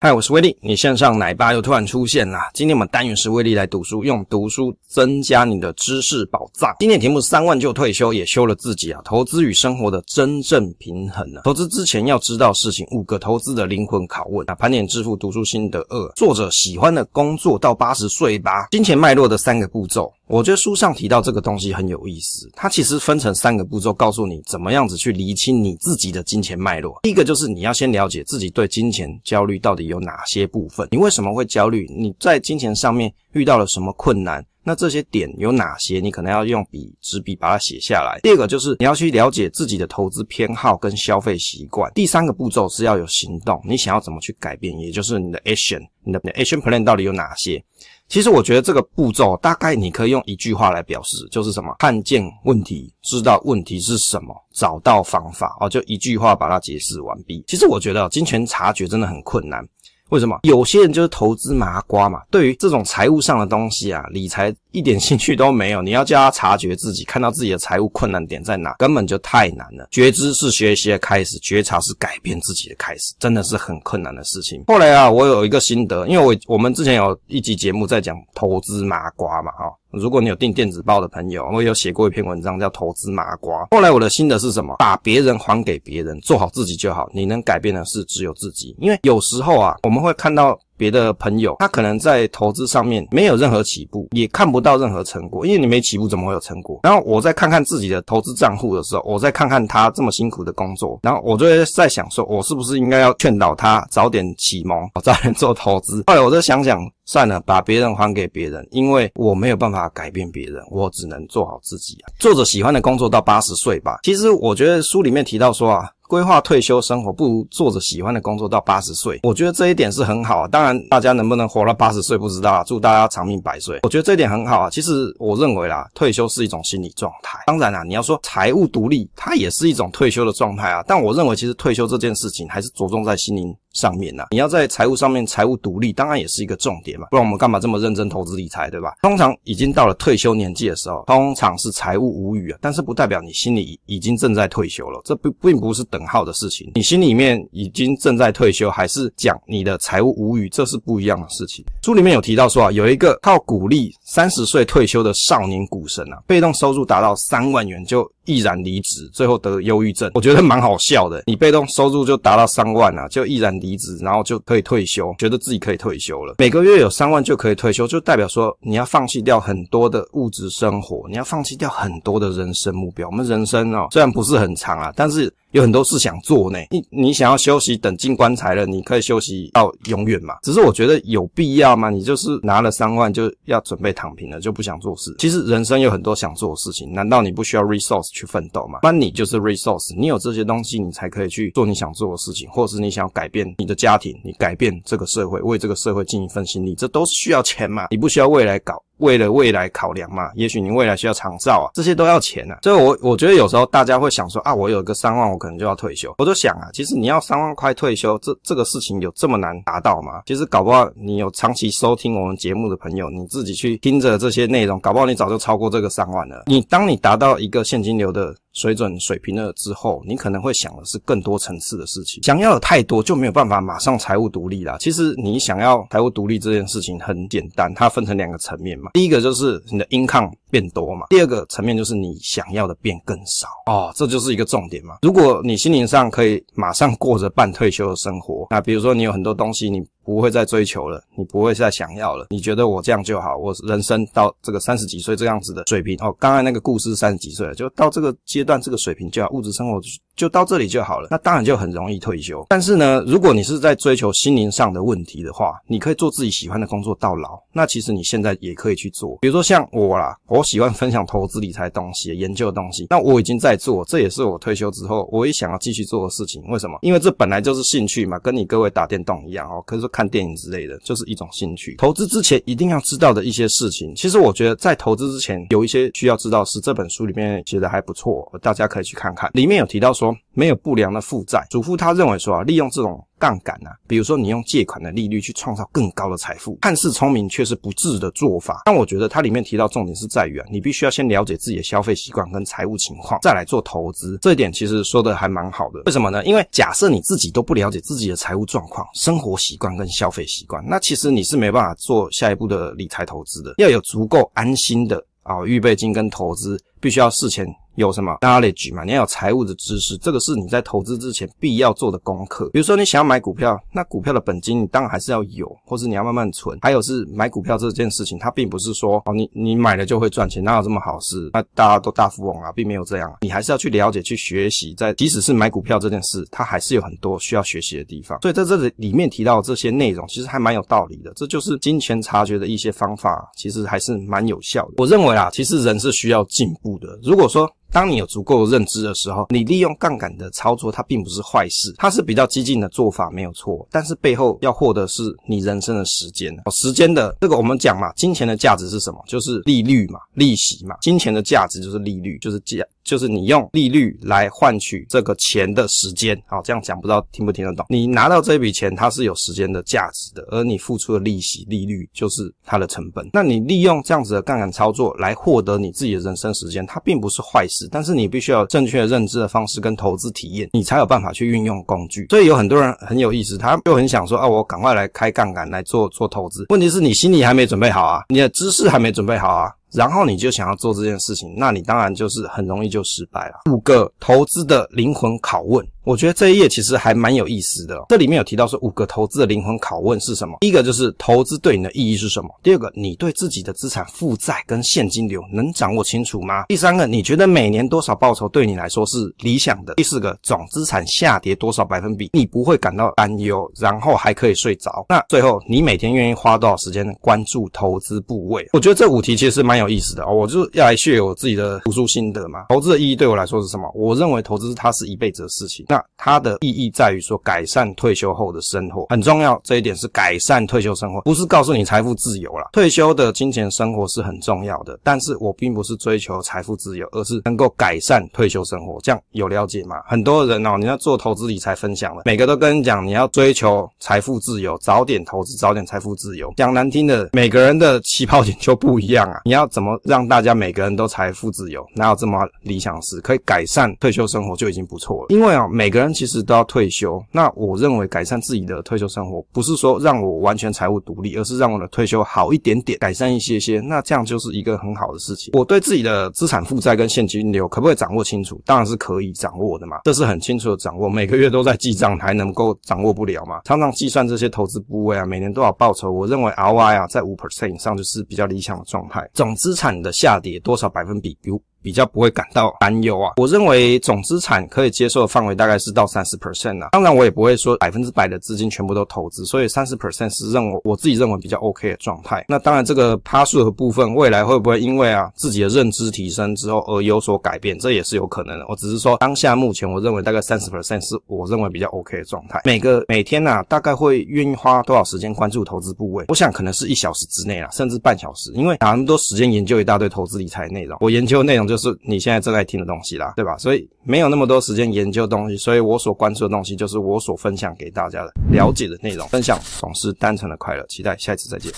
嗨，我是威力。你线上奶爸又突然出现啦！今天我们单元是威力来读书，用读书增加你的知识宝藏。今天题目：三万就退休，也修了自己啊。投资与生活的真正平衡呢？投资之前要知道事情五个投资的灵魂拷问啊。盘点致富读书心得二，作者喜欢的工作到八十岁吧。金钱脉络的三个步骤。我觉得书上提到这个东西很有意思，它其实分成三个步骤，告诉你怎么样子去厘清你自己的金钱脉络。第一个就是你要先了解自己对金钱焦虑到底有哪些部分，你为什么会焦虑，你在金钱上面遇到了什么困难，那这些点有哪些，你可能要用笔纸笔把它写下来。第二个就是你要去了解自己的投资偏好跟消费习惯。第三个步骤是要有行动，你想要怎么去改变，也就是你的 action，你的 action plan 到底有哪些。其实我觉得这个步骤大概你可以用一句话来表示，就是什么看见问题，知道问题是什么，找到方法哦，就一句话把它解释完毕。其实我觉得金钱察觉真的很困难。为什么有些人就是投资麻瓜嘛？对于这种财务上的东西啊，理财一点兴趣都没有。你要叫他察觉自己，看到自己的财务困难点在哪，根本就太难了。觉知是学习的开始，觉察是改变自己的开始，真的是很困难的事情。后来啊，我有一个心得，因为我我们之前有一集节目在讲投资麻瓜嘛，哈。如果你有订电子报的朋友，我有写过一篇文章叫《投资麻瓜》。后来我的心得是什么？把别人还给别人，做好自己就好。你能改变的是只有自己，因为有时候啊，我们会看到。别的朋友，他可能在投资上面没有任何起步，也看不到任何成果，因为你没起步，怎么会有成果？然后我再看看自己的投资账户的时候，我再看看他这么辛苦的工作，然后我就在想说，我是不是应该要劝导他早点启蒙，早点做投资？后来我就想想，算了，把别人还给别人，因为我没有办法改变别人，我只能做好自己，做着喜欢的工作到八十岁吧。其实我觉得书里面提到说啊。规划退休生活，不如做着喜欢的工作到八十岁。我觉得这一点是很好啊。当然，大家能不能活到八十岁不知道啊。祝大家长命百岁。我觉得这一点很好啊。其实，我认为啊，退休是一种心理状态。当然啊，你要说财务独立，它也是一种退休的状态啊。但我认为，其实退休这件事情还是着重在心灵。上面呢，你要在财务上面财务独立，当然也是一个重点嘛，不然我们干嘛这么认真投资理财，对吧？通常已经到了退休年纪的时候，通常是财务无语啊，但是不代表你心里已经正在退休了，这不并不是等号的事情。你心里面已经正在退休，还是讲你的财务无语，这是不一样的事情。书里面有提到说啊，有一个靠鼓励三十岁退休的少年股神啊，被动收入达到三万元就。毅然离职，最后得忧郁症，我觉得蛮好笑的。你被动收入就达到三万了，就毅然离职，然后就可以退休，觉得自己可以退休了。每个月有三万就可以退休，就代表说你要放弃掉很多的物质生活，你要放弃掉很多的人生目标。我们人生啊，虽然不是很长啊，但是有很多事想做呢。你你想要休息，等进棺材了，你可以休息到永远嘛？只是我觉得有必要吗？你就是拿了三万就要准备躺平了，就不想做事。其实人生有很多想做的事情，难道你不需要 resource？去奋斗嘛，那你就是 resource，你有这些东西，你才可以去做你想做的事情，或是你想要改变你的家庭，你改变这个社会，为这个社会尽一份心力，这都是需要钱嘛，你不需要未来搞。为了未来考量嘛，也许你未来需要长照啊，这些都要钱啊。所以，我我觉得有时候大家会想说啊，我有个三万，我可能就要退休。我就想啊，其实你要三万块退休，这这个事情有这么难达到吗？其实搞不好你有长期收听我们节目的朋友，你自己去听着这些内容，搞不好你早就超过这个三万了。你当你达到一个现金流的。水准水平了之后，你可能会想的是更多层次的事情。想要的太多就没有办法马上财务独立了。其实你想要财务独立这件事情很简单，它分成两个层面嘛。第一个就是你的 income。变多嘛？第二个层面就是你想要的变更少哦，这就是一个重点嘛。如果你心灵上可以马上过着半退休的生活，那比如说你有很多东西，你不会再追求了，你不会再想要了，你觉得我这样就好，我人生到这个三十几岁这样子的水平哦。刚才那个故事三十几岁了，就到这个阶段这个水平就好，物质生活。就到这里就好了，那当然就很容易退休。但是呢，如果你是在追求心灵上的问题的话，你可以做自己喜欢的工作到老。那其实你现在也可以去做，比如说像我啦，我喜欢分享投资理财东西、研究东西。那我已经在做，这也是我退休之后我也想要继续做的事情。为什么？因为这本来就是兴趣嘛，跟你各位打电动一样哦，可以说看电影之类的，就是一种兴趣。投资之前一定要知道的一些事情，其实我觉得在投资之前有一些需要知道，是这本书里面写的还不错，大家可以去看看，里面有提到说。没有不良的负债。祖父他认为说啊，利用这种杠杆啊，比如说你用借款的利率去创造更高的财富，看似聪明，却是不智的做法。但我觉得它里面提到重点是在于啊，你必须要先了解自己的消费习惯跟财务情况，再来做投资。这一点其实说的还蛮好的。为什么呢？因为假设你自己都不了解自己的财务状况、生活习惯跟消费习惯，那其实你是没办法做下一步的理财投资的。要有足够安心的啊预备金跟投资，必须要事前。有什么 knowledge 嘛？你要有财务的知识，这个是你在投资之前必要做的功课。比如说，你想要买股票，那股票的本金你当然还是要有，或是你要慢慢存。还有是买股票这件事情，它并不是说哦，你你买了就会赚钱，哪有这么好事？那大家都大富翁啊，并没有这样。你还是要去了解、去学习。在即使是买股票这件事，它还是有很多需要学习的地方。所以在这里里面提到这些内容，其实还蛮有道理的。这就是金钱察觉的一些方法，其实还是蛮有效的。我认为啊，其实人是需要进步的。如果说当你有足够的认知的时候，你利用杠杆的操作，它并不是坏事，它是比较激进的做法，没有错。但是背后要获得是你人生的时间哦，时间的这个我们讲嘛，金钱的价值是什么？就是利率嘛，利息嘛，金钱的价值就是利率，就是价。就是你用利率来换取这个钱的时间，好，这样讲不知道听不听得懂。你拿到这笔钱，它是有时间的价值的，而你付出的利息利率就是它的成本。那你利用这样子的杠杆操作来获得你自己的人生时间，它并不是坏事，但是你必须要正确认知的方式跟投资体验，你才有办法去运用工具。所以有很多人很有意思，他就很想说啊，我赶快来开杠杆来做做投资。问题是你心里还没准备好啊，你的知识还没准备好啊。然后你就想要做这件事情，那你当然就是很容易就失败了。五个投资的灵魂拷问。我觉得这一页其实还蛮有意思的，这里面有提到说五个投资的灵魂拷问是什么？第一个就是投资对你的意义是什么？第二个，你对自己的资产、负债跟现金流能掌握清楚吗？第三个，你觉得每年多少报酬对你来说是理想的？第四个，总资产下跌多少百分比你不会感到担忧，然后还可以睡着？那最后，你每天愿意花多少时间关注投资部位？我觉得这五题其实是蛮有意思的啊！我就要来学我自己的读书心得嘛。投资的意义对我来说是什么？我认为投资它是一辈子的事情。那它的意义在于说改善退休后的生活很重要。这一点是改善退休生活，不是告诉你财富自由了。退休的金钱生活是很重要的，但是我并不是追求财富自由，而是能够改善退休生活。这样有了解吗？很多人哦，你要做投资理财分享了，每个都跟你讲你要追求财富自由，早点投资，早点财富自由。讲难听的，每个人的起跑点就不一样啊。你要怎么让大家每个人都财富自由？哪有这么理想式？可以改善退休生活就已经不错了，因为啊。每个人其实都要退休，那我认为改善自己的退休生活，不是说让我完全财务独立，而是让我的退休好一点点，改善一些些，那这样就是一个很好的事情。我对自己的资产负债跟现金流可不可以掌握清楚？当然是可以掌握的嘛，这是很清楚的掌握。每个月都在记账，还能够掌握不了吗？常常计算这些投资部位啊，每年多少报酬？我认为 ROI 啊在五 percent 以上就是比较理想的状态。总资产的下跌多少百分比？如。比较不会感到担忧啊，我认为总资产可以接受的范围大概是到三十 percent 啊。当然，我也不会说百分之百的资金全部都投资，所以三十 percent 是认我我自己认为比较 OK 的状态。那当然，这个趴数的部分未来会不会因为啊自己的认知提升之后而有所改变，这也是有可能的。我只是说当下目前我认为大概三十 percent 是我认为比较 OK 的状态。每个每天啊，大概会愿意花多少时间关注投资部位？我想可能是一小时之内啊，甚至半小时，因为哪那么多时间研究一大堆投资理财内容？我研究内容就。是你现在正在听的东西啦，对吧？所以没有那么多时间研究东西，所以我所关注的东西就是我所分享给大家的了解的内容。分享总是单纯的快乐，期待下一次再见。